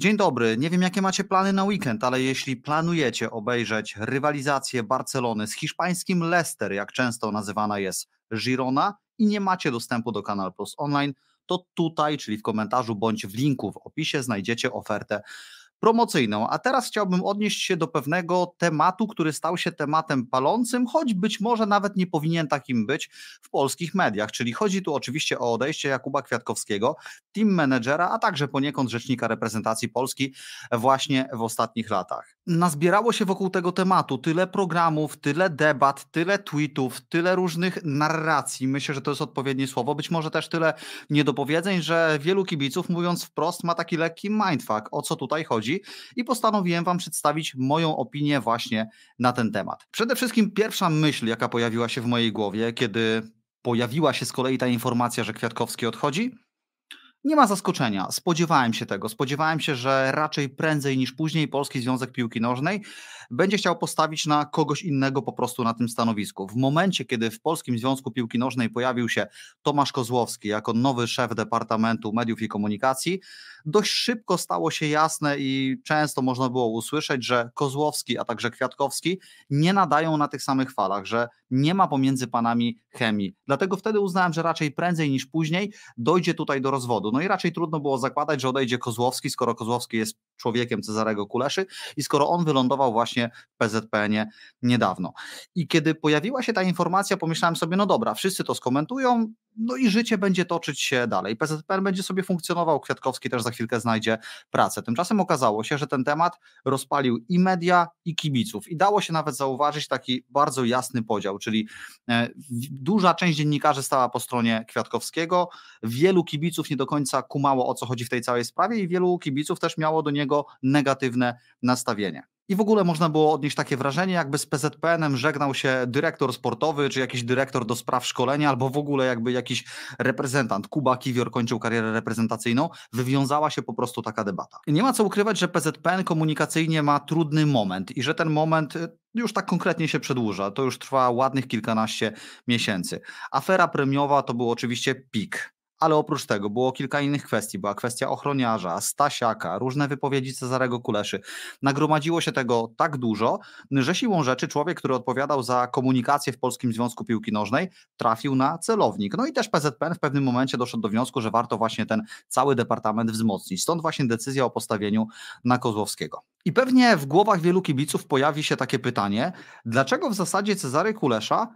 Dzień dobry. Nie wiem, jakie macie plany na weekend, ale jeśli planujecie obejrzeć rywalizację Barcelony z hiszpańskim Leicester, jak często nazywana jest Girona, i nie macie dostępu do Kanal Plus Online, to tutaj, czyli w komentarzu bądź w linku w opisie, znajdziecie ofertę promocyjną. A teraz chciałbym odnieść się do pewnego tematu, który stał się tematem palącym, choć być może nawet nie powinien takim być w polskich mediach. Czyli chodzi tu oczywiście o odejście Jakuba Kwiatkowskiego, team menedżera, a także poniekąd rzecznika reprezentacji Polski właśnie w ostatnich latach. Nazbierało się wokół tego tematu tyle programów, tyle debat, tyle tweetów, tyle różnych narracji. Myślę, że to jest odpowiednie słowo. Być może też tyle niedopowiedzeń, że wielu kibiców, mówiąc wprost, ma taki lekki mindfuck. O co tutaj chodzi? i postanowiłem Wam przedstawić moją opinię właśnie na ten temat. Przede wszystkim pierwsza myśl, jaka pojawiła się w mojej głowie, kiedy pojawiła się z kolei ta informacja, że Kwiatkowski odchodzi, nie ma zaskoczenia. Spodziewałem się tego. Spodziewałem się, że raczej prędzej niż później Polski Związek Piłki Nożnej będzie chciał postawić na kogoś innego po prostu na tym stanowisku. W momencie, kiedy w Polskim Związku Piłki Nożnej pojawił się Tomasz Kozłowski jako nowy szef Departamentu Mediów i Komunikacji, dość szybko stało się jasne i często można było usłyszeć, że Kozłowski, a także Kwiatkowski nie nadają na tych samych falach, że nie ma pomiędzy panami chemii. Dlatego wtedy uznałem, że raczej prędzej niż później dojdzie tutaj do rozwodu. No i raczej trudno było zakładać, że odejdzie Kozłowski, skoro Kozłowski jest człowiekiem Cezarego Kuleszy i skoro on wylądował właśnie w PZPN-ie niedawno. I kiedy pojawiła się ta informacja, pomyślałem sobie, no dobra, wszyscy to skomentują, no i życie będzie toczyć się dalej. PZPN będzie sobie funkcjonował, Kwiatkowski też za chwilkę znajdzie pracę. Tymczasem okazało się, że ten temat rozpalił i media, i kibiców. I dało się nawet zauważyć taki bardzo jasny podział, czyli e, duża część dziennikarzy stała po stronie Kwiatkowskiego, wielu kibiców nie do końca kumało o co chodzi w tej całej sprawie i wielu kibiców też miało do niego niego negatywne nastawienie. I w ogóle można było odnieść takie wrażenie, jakby z PZPN-em żegnał się dyrektor sportowy, czy jakiś dyrektor do spraw szkolenia, albo w ogóle jakby jakiś reprezentant. Kuba Kiwior kończył karierę reprezentacyjną. Wywiązała się po prostu taka debata. I nie ma co ukrywać, że PZPN komunikacyjnie ma trudny moment i że ten moment y, już tak konkretnie się przedłuża. To już trwa ładnych kilkanaście miesięcy. Afera premiowa to był oczywiście pik ale oprócz tego było kilka innych kwestii. Była kwestia ochroniarza, Stasiaka, różne wypowiedzi Cezarego Kuleszy. Nagromadziło się tego tak dużo, że siłą rzeczy człowiek, który odpowiadał za komunikację w Polskim Związku Piłki Nożnej, trafił na celownik. No i też PZPN w pewnym momencie doszedł do wniosku, że warto właśnie ten cały departament wzmocnić. Stąd właśnie decyzja o postawieniu na Kozłowskiego. I pewnie w głowach wielu kibiców pojawi się takie pytanie, dlaczego w zasadzie Cezary Kulesza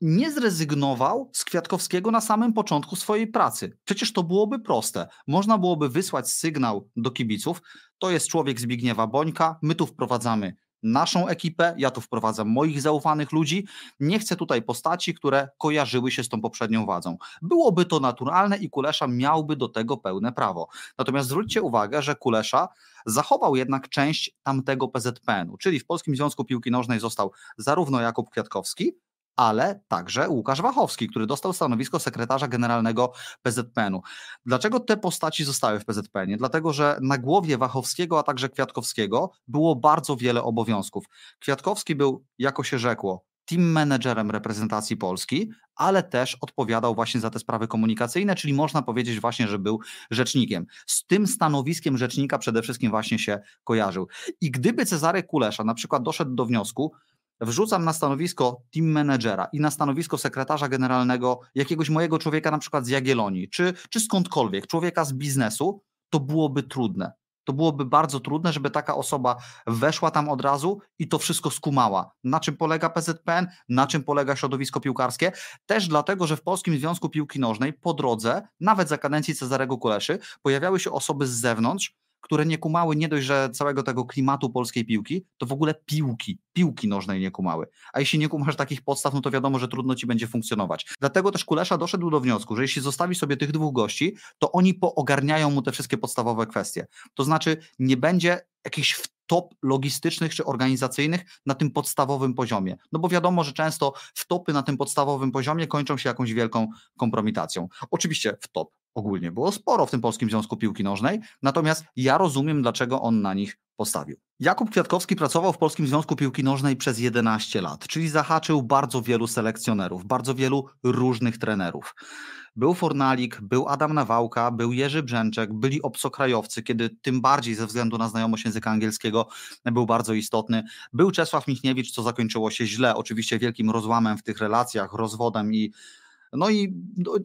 nie zrezygnował z Kwiatkowskiego na samym początku swojej pracy. Przecież to byłoby proste. Można byłoby wysłać sygnał do kibiców: to jest człowiek Zbigniewa Bońka, my tu wprowadzamy naszą ekipę, ja tu wprowadzam moich zaufanych ludzi, nie chcę tutaj postaci, które kojarzyły się z tą poprzednią władzą. Byłoby to naturalne i Kulesza miałby do tego pełne prawo. Natomiast zwróćcie uwagę, że Kulesza zachował jednak część tamtego PZPN-u, czyli w Polskim Związku Piłki Nożnej został zarówno Jakub Kwiatkowski, ale także Łukasz Wachowski, który dostał stanowisko sekretarza generalnego PZPN-u. Dlaczego te postaci zostały w PZPN-ie? Dlatego, że na głowie Wachowskiego, a także Kwiatkowskiego było bardzo wiele obowiązków. Kwiatkowski był, jako się rzekło, team managerem reprezentacji Polski, ale też odpowiadał właśnie za te sprawy komunikacyjne, czyli można powiedzieć właśnie, że był rzecznikiem. Z tym stanowiskiem rzecznika przede wszystkim właśnie się kojarzył. I gdyby Cezary Kulesza na przykład doszedł do wniosku, wrzucam na stanowisko team managera i na stanowisko sekretarza generalnego jakiegoś mojego człowieka, na przykład z Jagiellonii, czy, czy skądkolwiek, człowieka z biznesu, to byłoby trudne. To byłoby bardzo trudne, żeby taka osoba weszła tam od razu i to wszystko skumała. Na czym polega PZPN, na czym polega środowisko piłkarskie. Też dlatego, że w Polskim Związku Piłki Nożnej po drodze, nawet za kadencji Cezarego Kuleszy, pojawiały się osoby z zewnątrz, które nie kumały nie dość, że całego tego klimatu polskiej piłki, to w ogóle piłki, piłki nożnej nie kumały. A jeśli nie kumasz takich podstaw, no to wiadomo, że trudno ci będzie funkcjonować. Dlatego też Kulesza doszedł do wniosku, że jeśli zostawi sobie tych dwóch gości, to oni poogarniają mu te wszystkie podstawowe kwestie. To znaczy nie będzie jakichś top logistycznych czy organizacyjnych na tym podstawowym poziomie. No bo wiadomo, że często wtopy na tym podstawowym poziomie kończą się jakąś wielką kompromitacją. Oczywiście wtop ogólnie było sporo w tym Polskim Związku Piłki Nożnej, natomiast ja rozumiem, dlaczego on na nich postawił. Jakub Kwiatkowski pracował w Polskim Związku Piłki Nożnej przez 11 lat, czyli zahaczył bardzo wielu selekcjonerów, bardzo wielu różnych trenerów. Był Fornalik, był Adam Nawałka, był Jerzy Brzęczek, byli obcokrajowcy, kiedy tym bardziej ze względu na znajomość języka angielskiego był bardzo istotny. Był Czesław Michniewicz, co zakończyło się źle, oczywiście wielkim rozłamem w tych relacjach, rozwodem i no i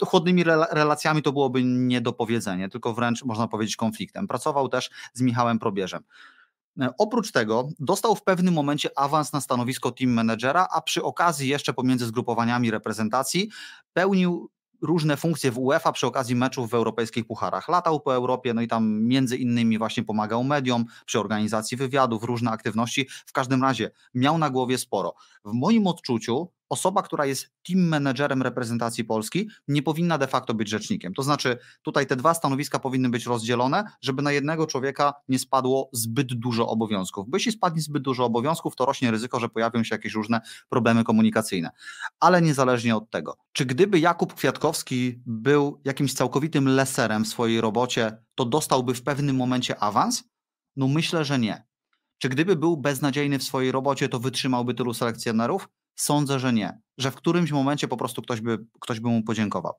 chłodnymi relacjami to byłoby nie do powiedzenia, tylko wręcz można powiedzieć konfliktem. Pracował też z Michałem Probierzem. E, oprócz tego dostał w pewnym momencie awans na stanowisko team managera, a przy okazji jeszcze pomiędzy zgrupowaniami reprezentacji pełnił różne funkcje w UEFA przy okazji meczów w europejskich pucharach. Latał po Europie, no i tam między innymi właśnie pomagał mediom przy organizacji wywiadów, różne aktywności. W każdym razie miał na głowie sporo. W moim odczuciu osoba, która jest team managerem reprezentacji Polski, nie powinna de facto być rzecznikiem. To znaczy, tutaj te dwa stanowiska powinny być rozdzielone, żeby na jednego człowieka nie spadło zbyt dużo obowiązków. Bo jeśli spadnie zbyt dużo obowiązków, to rośnie ryzyko, że pojawią się jakieś różne problemy komunikacyjne. Ale niezależnie od tego, czy gdyby Jakub Kwiatkowski był jakimś całkowitym leserem w swojej robocie, to dostałby w pewnym momencie awans? No myślę, że nie. Czy gdyby był beznadziejny w swojej robocie, to wytrzymałby tylu selekcjonerów? Sądzę, że nie. Że w którymś momencie po prostu ktoś by, ktoś by mu podziękował.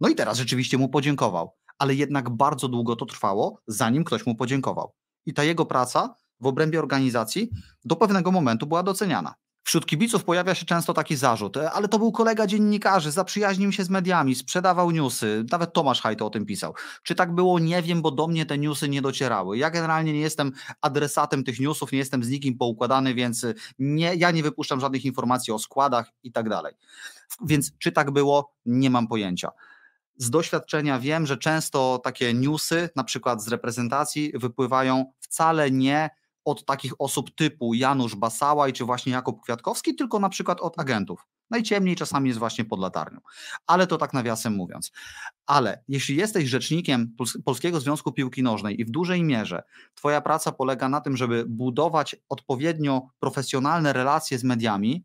No i teraz rzeczywiście mu podziękował, ale jednak bardzo długo to trwało, zanim ktoś mu podziękował. I ta jego praca w obrębie organizacji do pewnego momentu była doceniana. Wśród kibiców pojawia się często taki zarzut, e, ale to był kolega dziennikarzy, zaprzyjaźnił się z mediami, sprzedawał newsy, nawet Tomasz Hajto o tym pisał. Czy tak było? Nie wiem, bo do mnie te newsy nie docierały. Ja generalnie nie jestem adresatem tych newsów, nie jestem z nikim poukładany, więc e, nie, ja nie wypuszczam żadnych informacji o składach i tak dalej. Więc czy tak było? Nie mam pojęcia z doświadczenia wiem, że często takie newsy, na przykład z reprezentacji, wypływają wcale nie od takich osób typu Janusz Basałaj czy właśnie Jakub Kwiatkowski, tylko na przykład od agentów. Najciemniej czasami jest właśnie pod latarnią, ale to tak nawiasem mówiąc. Ale jeśli jesteś rzecznikiem Polskiego Związku Piłki Nożnej i w dużej mierze Twoja praca polega na tym, żeby budować odpowiednio profesjonalne relacje z mediami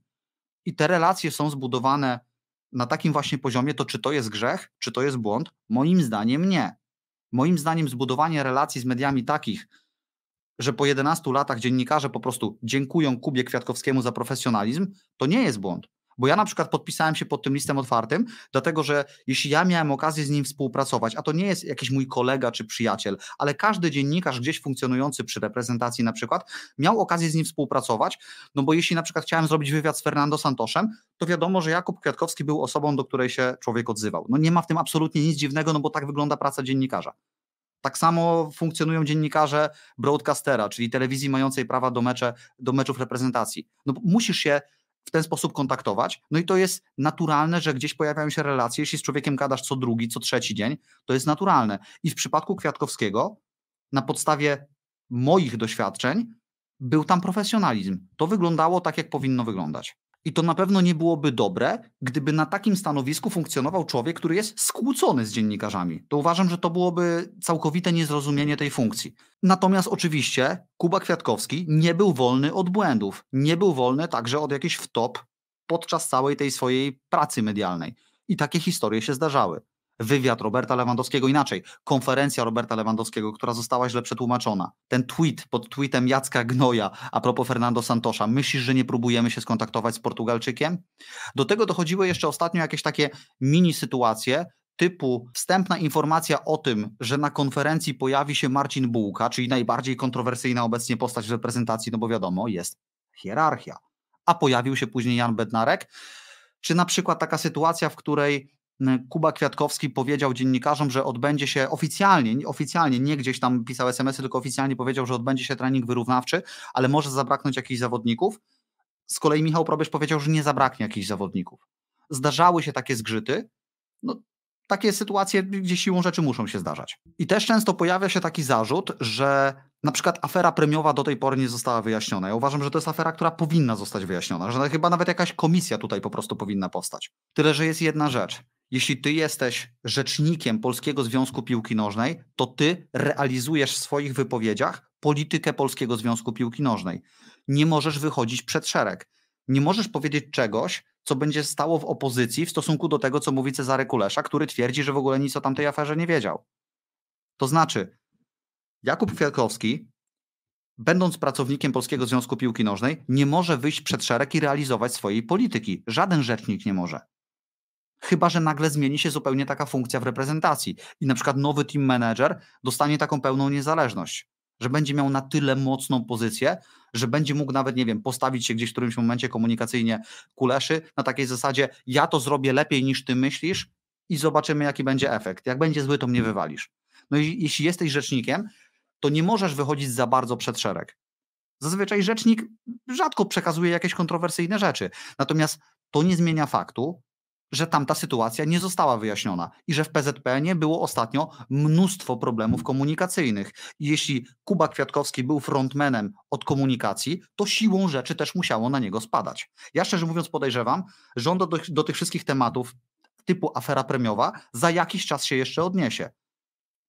i te relacje są zbudowane na takim właśnie poziomie, to czy to jest grzech, czy to jest błąd? Moim zdaniem nie. Moim zdaniem zbudowanie relacji z mediami takich, że po 11 latach dziennikarze po prostu dziękują Kubie Kwiatkowskiemu za profesjonalizm, to nie jest błąd. Bo ja na przykład podpisałem się pod tym listem otwartym, dlatego że jeśli ja miałem okazję z nim współpracować, a to nie jest jakiś mój kolega czy przyjaciel, ale każdy dziennikarz gdzieś funkcjonujący przy reprezentacji na przykład, miał okazję z nim współpracować, no bo jeśli na przykład chciałem zrobić wywiad z Fernando Santoszem, to wiadomo, że Jakub Kwiatkowski był osobą, do której się człowiek odzywał. No nie ma w tym absolutnie nic dziwnego, no bo tak wygląda praca dziennikarza. Tak samo funkcjonują dziennikarze broadcastera, czyli telewizji mającej prawa do, mecze, do meczów reprezentacji. No, musisz się w ten sposób kontaktować. No i to jest naturalne, że gdzieś pojawiają się relacje. Jeśli z człowiekiem gadasz co drugi, co trzeci dzień, to jest naturalne. I w przypadku Kwiatkowskiego, na podstawie moich doświadczeń, był tam profesjonalizm. To wyglądało tak, jak powinno wyglądać. I to na pewno nie byłoby dobre, gdyby na takim stanowisku funkcjonował człowiek, który jest skłócony z dziennikarzami. To uważam, że to byłoby całkowite niezrozumienie tej funkcji. Natomiast oczywiście Kuba Kwiatkowski nie był wolny od błędów, nie był wolny także od jakichś wtop podczas całej tej swojej pracy medialnej. I takie historie się zdarzały wywiad Roberta Lewandowskiego, inaczej, konferencja Roberta Lewandowskiego, która została źle przetłumaczona. Ten tweet pod tweetem Jacka Gnoja a propos Fernando Santosza. Myślisz, że nie próbujemy się skontaktować z Portugalczykiem? Do tego dochodziły jeszcze ostatnio jakieś takie mini sytuacje, typu wstępna informacja o tym, że na konferencji pojawi się Marcin Bułka, czyli najbardziej kontrowersyjna obecnie postać w reprezentacji, no bo wiadomo, jest hierarchia. A pojawił się później Jan Bednarek. Czy na przykład taka sytuacja, w której E, Kuba Kwiatkowski powiedział dziennikarzom, że odbędzie się oficjalnie, oficjalnie nie gdzieś tam pisał SMS-y, tylko oficjalnie powiedział, że odbędzie się trening wyrównawczy, ale może zabraknąć jakichś zawodników. Z kolei Michał Probierz powiedział, że nie zabraknie jakichś zawodników. Zdarzały się takie zgrzyty. No, takie sytuacje, gdzie siłą rzeczy muszą się zdarzać. I też często pojawia się taki zarzut, że na przykład afera premiowa do tej pory nie została wyjaśniona. Ja uważam, że to jest afera, która powinna zostać wyjaśniona, że chyba nawet jakaś komisja tutaj po prostu powinna powstać. Tyle, że jest jedna rzecz jeśli ty jesteś rzecznikiem Polskiego Związku Piłki Nożnej, to ty realizujesz w swoich wypowiedziach politykę Polskiego Związku Piłki Nożnej. Nie możesz wychodzić przed szereg. Nie możesz powiedzieć czegoś, co będzie stało w opozycji w stosunku do tego, co mówi Cezary Kulesza, który twierdzi, że w ogóle nic o tamtej aferze nie wiedział. To znaczy, Jakub Kwiatkowski, będąc pracownikiem Polskiego Związku Piłki Nożnej, nie może wyjść przed szereg i realizować swojej polityki. Żaden rzecznik nie może chyba że nagle zmieni się zupełnie taka funkcja w reprezentacji i na przykład nowy team manager dostanie taką pełną niezależność, że będzie miał na tyle mocną pozycję, że będzie mógł nawet, nie wiem, postawić się gdzieś w którymś momencie komunikacyjnie kuleszy na takiej zasadzie, ja to zrobię lepiej niż ty myślisz i zobaczymy jaki będzie efekt. Jak będzie zły, to mnie wywalisz. No i jeśli jesteś rzecznikiem, to nie możesz wychodzić za bardzo przed szereg. Zazwyczaj rzecznik rzadko przekazuje jakieś kontrowersyjne rzeczy. Natomiast to nie zmienia faktu, że tamta sytuacja nie została wyjaśniona i że w PZP nie było ostatnio mnóstwo problemów komunikacyjnych. jeśli Kuba Kwiatkowski był frontmanem od komunikacji, to siłą rzeczy też musiało na niego spadać. Ja szczerze mówiąc podejrzewam, rząd do, do tych wszystkich tematów typu afera premiowa za jakiś czas się jeszcze odniesie.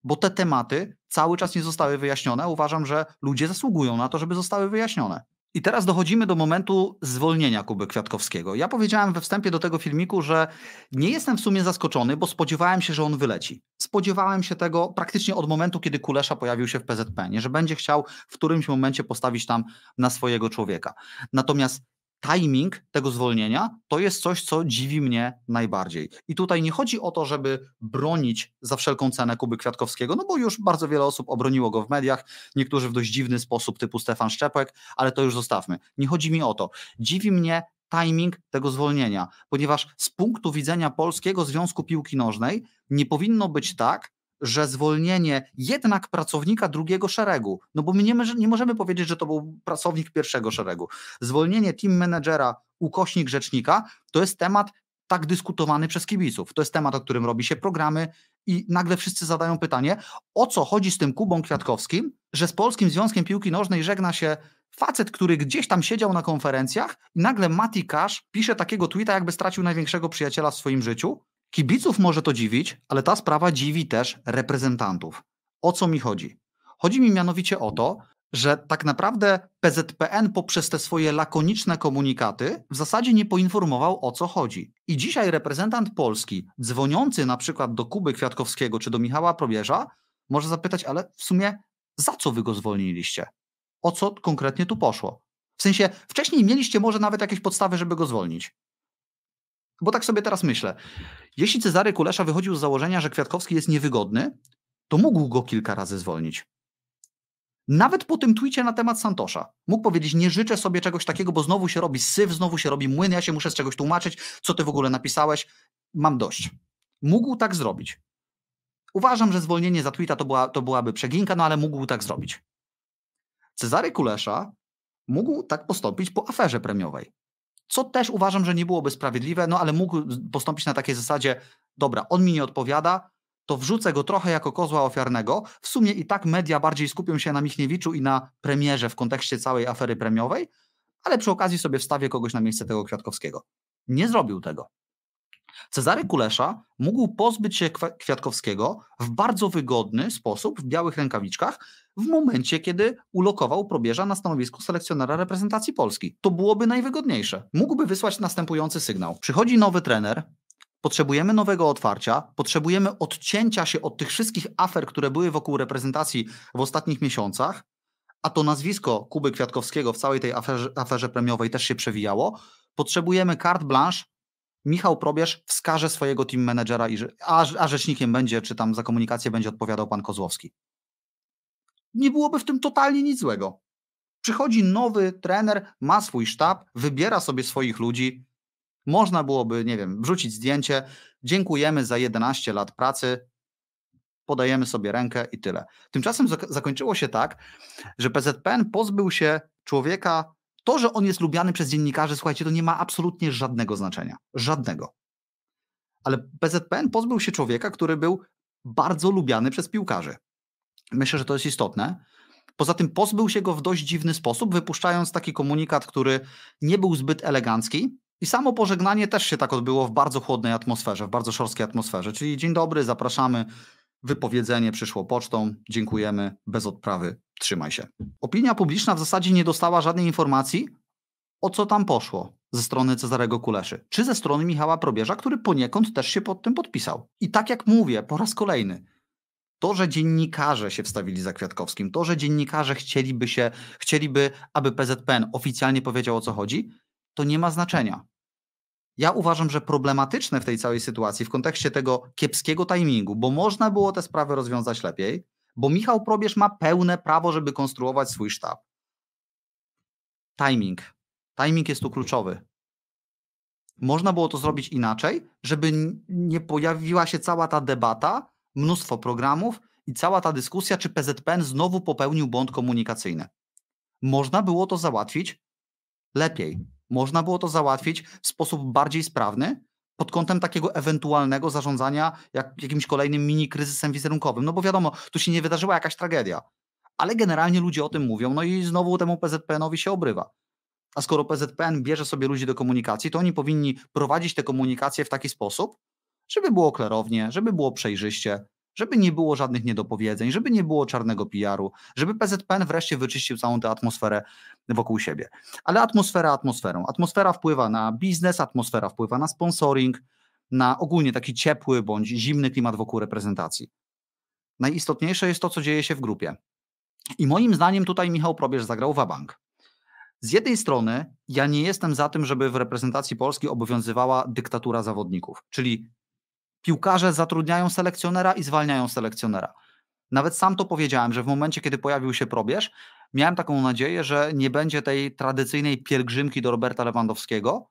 Bo te tematy cały czas nie zostały wyjaśnione. Uważam, że ludzie zasługują na to, żeby zostały wyjaśnione. I teraz dochodzimy do momentu zwolnienia Kuby Kwiatkowskiego. Ja powiedziałem we wstępie do tego filmiku, że nie jestem w sumie zaskoczony, bo spodziewałem się, że on wyleci. Spodziewałem się tego praktycznie od momentu, kiedy Kulesza pojawił się w nie? że będzie chciał w którymś momencie postawić tam na swojego człowieka. Natomiast timing tego zwolnienia to jest coś, co dziwi mnie najbardziej. I tutaj nie chodzi o to, żeby bronić za wszelką cenę Kuby Kwiatkowskiego, no bo już bardzo wiele osób obroniło go w mediach, niektórzy w dość dziwny sposób, typu Stefan Szczepek, ale to już zostawmy. Nie chodzi mi o to. Dziwi mnie timing tego zwolnienia, ponieważ z punktu widzenia Polskiego Związku Piłki Nożnej nie powinno być tak, że zwolnienie jednak pracownika drugiego szeregu, no bo my nie, nie możemy powiedzieć, że to był pracownik pierwszego szeregu, zwolnienie team menedżera, ukośnik rzecznika, to jest temat tak dyskutowany przez kibiców. To jest temat, o którym robi się programy i nagle wszyscy zadają pytanie, o co chodzi z tym Kubą Kwiatkowskim, że z Polskim Związkiem Piłki Nożnej żegna się facet, który gdzieś tam siedział na konferencjach i nagle Mati Kasz pisze takiego tweeta, jakby stracił największego przyjaciela w swoim życiu, Kibiców może to dziwić, ale ta sprawa dziwi też reprezentantów. O co mi chodzi? Chodzi mi mianowicie o to, że tak naprawdę PZPN poprzez te swoje lakoniczne komunikaty w zasadzie nie poinformował o co chodzi. I dzisiaj reprezentant Polski, dzwoniący na przykład do Kuby Kwiatkowskiego czy do Michała Probierza, może zapytać, ale w sumie za co wy go zwolniliście? O co konkretnie tu poszło? W sensie, wcześniej mieliście może nawet jakieś podstawy, żeby go zwolnić bo tak sobie teraz myślę. Jeśli Cezary Kulesza wychodził z założenia, że Kwiatkowski jest niewygodny, to mógł go kilka razy zwolnić. Nawet po tym twicie na temat Santosza mógł powiedzieć: Nie życzę sobie czegoś takiego, bo znowu się robi syf, znowu się robi młyn, ja się muszę z czegoś tłumaczyć, co ty w ogóle napisałeś, mam dość. Mógł tak zrobić. Uważam, że zwolnienie za tweeta to, była, to byłaby przeginka, no ale mógł tak zrobić. Cezary Kulesza mógł tak postąpić po aferze premiowej co też uważam, że nie byłoby sprawiedliwe, no ale mógł postąpić na takiej zasadzie, dobra, on mi nie odpowiada, to wrzucę go trochę jako kozła ofiarnego. W sumie i tak media bardziej skupią się na Michniewiczu i na premierze w kontekście całej afery premiowej, ale przy okazji sobie wstawię kogoś na miejsce tego Kwiatkowskiego. Nie zrobił tego. Cezary Kulesza mógł pozbyć się Kwiatkowskiego w bardzo wygodny sposób, w białych rękawiczkach, w momencie, kiedy ulokował probierza na stanowisku selekcjonera reprezentacji Polski. To byłoby najwygodniejsze. Mógłby wysłać następujący sygnał. Przychodzi nowy trener, potrzebujemy nowego otwarcia, potrzebujemy odcięcia się od tych wszystkich afer, które były wokół reprezentacji w ostatnich miesiącach, a to nazwisko Kuby Kwiatkowskiego w całej tej aferze, aferze premiowej też się przewijało. Potrzebujemy carte blanche Michał Probierz wskaże swojego team menedżera, a, a rzecznikiem będzie, czy tam za komunikację będzie odpowiadał pan Kozłowski. Nie byłoby w tym totalnie nic złego. Przychodzi nowy trener, ma swój sztab, wybiera sobie swoich ludzi. Można byłoby, nie wiem, wrzucić zdjęcie. Dziękujemy za 11 lat pracy. Podajemy sobie rękę i tyle. Tymczasem zakończyło się tak, że PZPN pozbył się człowieka, to, że on jest lubiany przez dziennikarzy, słuchajcie, to nie ma absolutnie żadnego znaczenia. Żadnego. Ale PZPN pozbył się człowieka, który był bardzo lubiany przez piłkarzy. Myślę, że to jest istotne. Poza tym pozbył się go w dość dziwny sposób, wypuszczając taki komunikat, który nie był zbyt elegancki. I samo pożegnanie też się tak odbyło w bardzo chłodnej atmosferze, w bardzo szorstkiej atmosferze. Czyli dzień dobry, zapraszamy, wypowiedzenie przyszło pocztą, dziękujemy, bez odprawy, trzymaj się. Opinia publiczna w zasadzie nie dostała żadnej informacji, o co tam poszło ze strony Cezarego Kuleszy, czy ze strony Michała Probierza, który poniekąd też się pod tym podpisał. I tak jak mówię, po raz kolejny, to, że dziennikarze się wstawili za Kwiatkowskim, to, że dziennikarze chcieliby się, chcieliby, aby PZPN oficjalnie powiedział o co chodzi, to nie ma znaczenia. Ja uważam, że problematyczne w tej całej sytuacji, w kontekście tego kiepskiego timingu, bo można było te sprawy rozwiązać lepiej, bo Michał Probierz ma pełne prawo, żeby konstruować swój sztab. Timing. Timing jest tu kluczowy. Można było to zrobić inaczej, żeby nie pojawiła się cała ta debata, mnóstwo programów i cała ta dyskusja, czy PZPN znowu popełnił błąd komunikacyjny. Można było to załatwić lepiej. Można było to załatwić w sposób bardziej sprawny, pod kątem takiego ewentualnego zarządzania jak, jakimś kolejnym mini kryzysem wizerunkowym. No bo wiadomo, tu się nie wydarzyła jakaś tragedia, ale generalnie ludzie o tym mówią, no i znowu temu PZPN-owi się obrywa. A skoro PZPN bierze sobie ludzi do komunikacji, to oni powinni prowadzić tę komunikację w taki sposób, żeby było klarownie, żeby było przejrzyście, żeby nie było żadnych niedopowiedzeń, żeby nie było czarnego PR-u, żeby PZPN wreszcie wyczyścił całą tę atmosferę wokół siebie. Ale atmosfera atmosferą. Atmosfera wpływa na biznes, atmosfera wpływa na sponsoring, na ogólnie taki ciepły bądź zimny klimat wokół reprezentacji. Najistotniejsze jest to, co dzieje się w grupie. I moim zdaniem tutaj Michał Probierz zagrał wabank. Z jednej strony ja nie jestem za tym, żeby w reprezentacji Polski obowiązywała dyktatura zawodników, czyli piłkarze zatrudniają selekcjonera i zwalniają selekcjonera. Nawet sam to powiedziałem, że w momencie, kiedy pojawił się probierz, miałem taką nadzieję, że nie będzie tej tradycyjnej pielgrzymki do Roberta Lewandowskiego,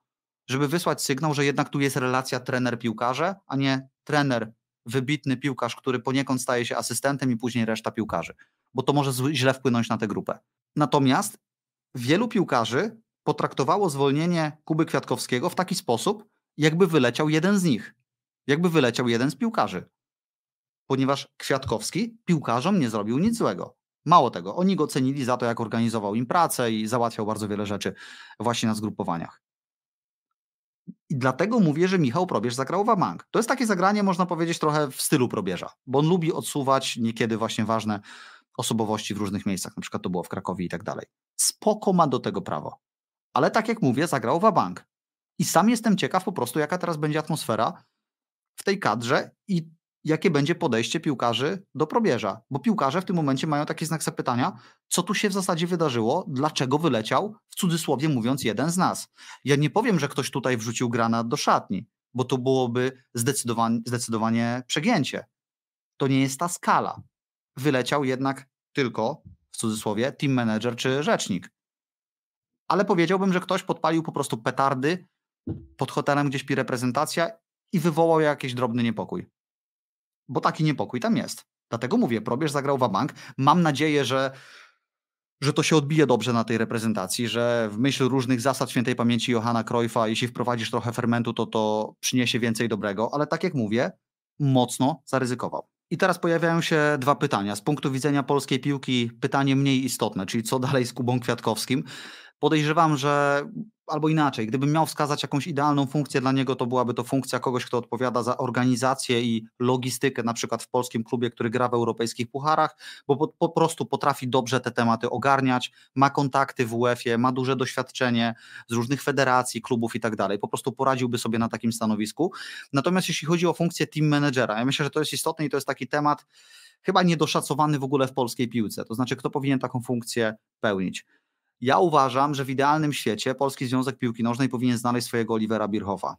żeby wysłać sygnał, że jednak tu jest relacja trener-piłkarze, a nie trener, wybitny piłkarz, który poniekąd staje się asystentem i później reszta piłkarzy, bo to może źle wpłynąć na tę grupę. Natomiast wielu piłkarzy potraktowało zwolnienie Kuby Kwiatkowskiego w taki sposób, jakby wyleciał jeden z nich jakby wyleciał jeden z piłkarzy. Ponieważ Kwiatkowski piłkarzom nie zrobił nic złego. Mało tego, oni go cenili za to, jak organizował im pracę i załatwiał bardzo wiele rzeczy właśnie na zgrupowaniach. I dlatego mówię, że Michał Probierz zagrał bank. To jest takie zagranie, można powiedzieć, trochę w stylu Probierza, bo on lubi odsuwać niekiedy właśnie ważne osobowości w różnych miejscach, na przykład to było w Krakowie i tak dalej. Spoko ma do tego prawo. Ale tak jak mówię, zagrał Wabank. I sam jestem ciekaw po prostu, jaka teraz będzie atmosfera w tej kadrze i jakie będzie podejście piłkarzy do probierza. Bo piłkarze w tym momencie mają taki znak zapytania, co tu się w zasadzie wydarzyło, dlaczego wyleciał, w cudzysłowie mówiąc, jeden z nas. Ja nie powiem, że ktoś tutaj wrzucił granat do szatni, bo to byłoby zdecydowanie, zdecydowanie przegięcie. To nie jest ta skala. Wyleciał jednak tylko, w cudzysłowie, team manager czy rzecznik. Ale powiedziałbym, że ktoś podpalił po prostu petardy pod hotelem gdzieś pi reprezentacja i wywołał jakiś drobny niepokój. Bo taki niepokój tam jest. Dlatego mówię, probierz zagrał bank. Mam nadzieję, że, że to się odbije dobrze na tej reprezentacji, że w myśl różnych zasad świętej pamięci Johana Cruyffa, jeśli wprowadzisz trochę fermentu, to to przyniesie więcej dobrego, ale tak jak mówię, mocno zaryzykował. I teraz pojawiają się dwa pytania. Z punktu widzenia polskiej piłki pytanie mniej istotne, czyli co dalej z Kubą Kwiatkowskim. Podejrzewam, że albo inaczej, gdybym miał wskazać jakąś idealną funkcję dla niego, to byłaby to funkcja kogoś, kto odpowiada za organizację i logistykę, na przykład w polskim klubie, który gra w europejskich pucharach, bo po, po prostu potrafi dobrze te tematy ogarniać, ma kontakty w UEFA, ma duże doświadczenie z różnych federacji, klubów i tak dalej. Po prostu poradziłby sobie na takim stanowisku. Natomiast jeśli chodzi o funkcję team managera, ja myślę, że to jest istotne i to jest taki temat chyba niedoszacowany w ogóle w polskiej piłce. To znaczy, kto powinien taką funkcję pełnić? Ja uważam, że w idealnym świecie Polski Związek Piłki Nożnej powinien znaleźć swojego Olivera Birchowa.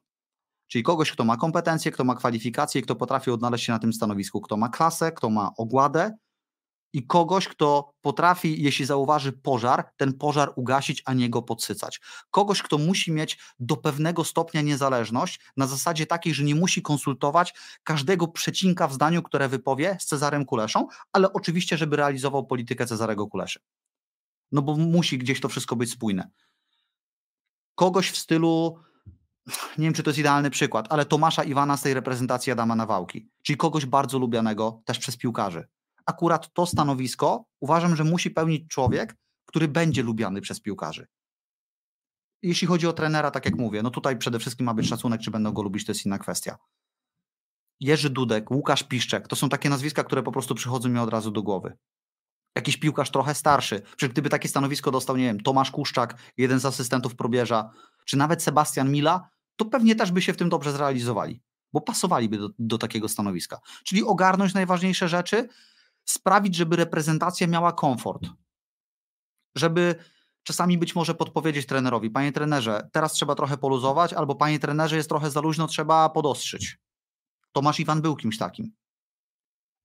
Czyli kogoś, kto ma kompetencje, kto ma kwalifikacje, kto potrafi odnaleźć się na tym stanowisku, kto ma klasę, kto ma ogładę i kogoś, kto potrafi, jeśli zauważy pożar, ten pożar ugasić, a nie go podsycać. Kogoś, kto musi mieć do pewnego stopnia niezależność, na zasadzie takiej, że nie musi konsultować każdego przecinka w zdaniu, które wypowie z Cezarem Kuleszą, ale oczywiście, żeby realizował politykę Cezarego Kuleszy no bo musi gdzieś to wszystko być spójne. Kogoś w stylu, nie wiem czy to jest idealny przykład, ale Tomasza Iwana z tej reprezentacji Adama Nawałki, czyli kogoś bardzo lubianego też przez piłkarzy. Akurat to stanowisko uważam, że musi pełnić człowiek, który będzie lubiany przez piłkarzy. Jeśli chodzi o trenera, tak jak mówię, no tutaj przede wszystkim ma być szacunek, czy będą go lubić, to jest inna kwestia. Jerzy Dudek, Łukasz Piszczek, to są takie nazwiska, które po prostu przychodzą mi od razu do głowy jakiś piłkarz trochę starszy. Przecież gdyby takie stanowisko dostał, nie wiem, Tomasz Kuszczak, jeden z asystentów probierza, czy nawet Sebastian Mila, to pewnie też by się w tym dobrze zrealizowali, bo pasowaliby do, do takiego stanowiska. Czyli ogarnąć najważniejsze rzeczy, sprawić, żeby reprezentacja miała komfort, żeby czasami być może podpowiedzieć trenerowi, panie trenerze, teraz trzeba trochę poluzować, albo panie trenerze, jest trochę za luźno, trzeba podostrzyć. Tomasz Iwan był kimś takim.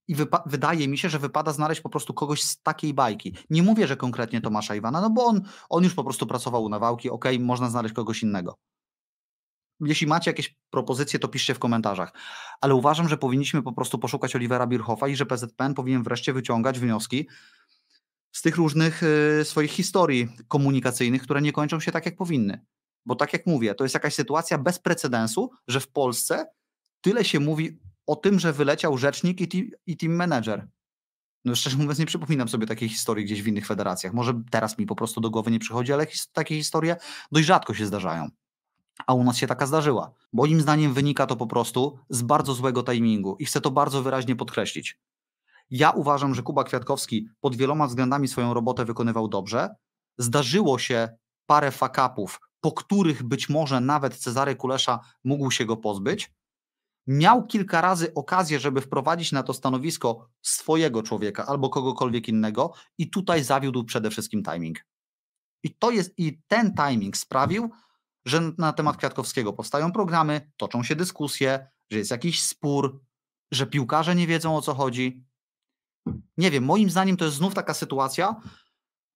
I wydaje mi się, że wypada znaleźć po prostu kogoś z takiej bajki. Nie mówię, że konkretnie Tomasza Iwana, no bo on, on już po prostu pracował u nawałki, okej, okay, można znaleźć kogoś innego. Jeśli macie jakieś propozycje, to piszcie w komentarzach. Ale uważam, że powinniśmy po prostu poszukać Olivera Birchhoffa i że PZPN powinien wreszcie wyciągać wnioski z tych różnych y, swoich historii komunikacyjnych, które nie kończą się tak, jak powinny. Bo tak jak mówię, to jest jakaś sytuacja bez precedensu, że w Polsce tyle się mówi o tym, że wyleciał rzecznik i, team, i team manager. No szczerze mówiąc, nie przypominam sobie takiej historii gdzieś w innych federacjach. Może teraz mi po prostu do głowy nie przychodzi, ale his takie historie dość rzadko się zdarzają. A u nas się taka zdarzyła. Moim zdaniem wynika to po prostu z bardzo złego timingu i chcę to bardzo wyraźnie podkreślić. Ja uważam, że Kuba Kwiatkowski pod wieloma względami swoją robotę wykonywał dobrze. Zdarzyło się parę fakapów, po których być może nawet Cezary Kulesza mógł się go pozbyć, miał kilka razy okazję, żeby wprowadzić na to stanowisko swojego człowieka albo kogokolwiek innego, i tutaj zawiódł przede wszystkim timing. I to jest i ten timing sprawił, że na temat Kwiatkowskiego powstają programy, toczą się dyskusje, że jest jakiś spór, że piłkarze nie wiedzą o co chodzi. Nie wiem, moim zdaniem to jest znów taka sytuacja,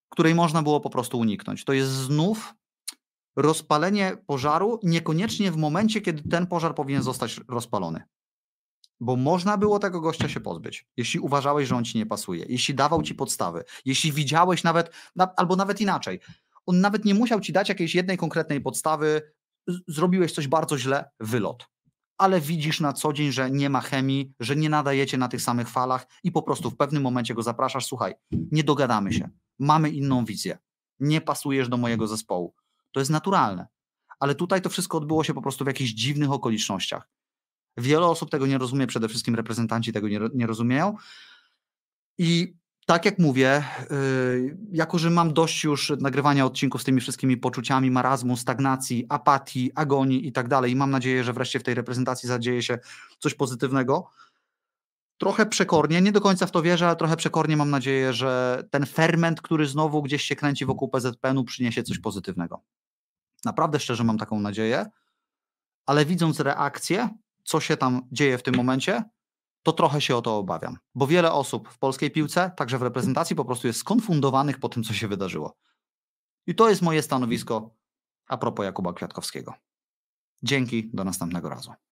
której można było po prostu uniknąć. To jest znów rozpalenie pożaru niekoniecznie w momencie, kiedy ten pożar powinien zostać rozpalony. Bo można było tego gościa się pozbyć, jeśli uważałeś, że on ci nie pasuje, jeśli dawał ci podstawy, jeśli widziałeś nawet, albo nawet inaczej. On nawet nie musiał ci dać jakiejś jednej konkretnej podstawy, zrobiłeś coś bardzo źle, wylot. Ale widzisz na co dzień, że nie ma chemii, że nie nadajecie na tych samych falach i po prostu w pewnym momencie go zapraszasz, słuchaj, nie dogadamy się, mamy inną wizję, nie pasujesz do mojego zespołu to jest naturalne. Ale tutaj to wszystko odbyło się po prostu w jakichś dziwnych okolicznościach. Wiele osób tego nie rozumie, przede wszystkim reprezentanci tego nie, nie rozumieją. I tak jak mówię, y, jako że mam dość już nagrywania odcinków z tymi wszystkimi poczuciami marazmu, stagnacji, apatii, agonii i tak dalej, i mam nadzieję, że wreszcie w tej reprezentacji zadzieje się coś pozytywnego. Trochę przekornie, nie do końca w to wierzę, ale trochę przekornie mam nadzieję, że ten ferment, który znowu gdzieś się kręci wokół PZPN-u, przyniesie coś pozytywnego. Naprawdę szczerze mam taką nadzieję, ale widząc reakcję, co się tam dzieje w tym momencie, to trochę się o to obawiam, bo wiele osób w polskiej piłce, także w reprezentacji, po prostu jest skonfundowanych po tym, co się wydarzyło. I to jest moje stanowisko a propos Jakuba Kwiatkowskiego. Dzięki, do następnego razu.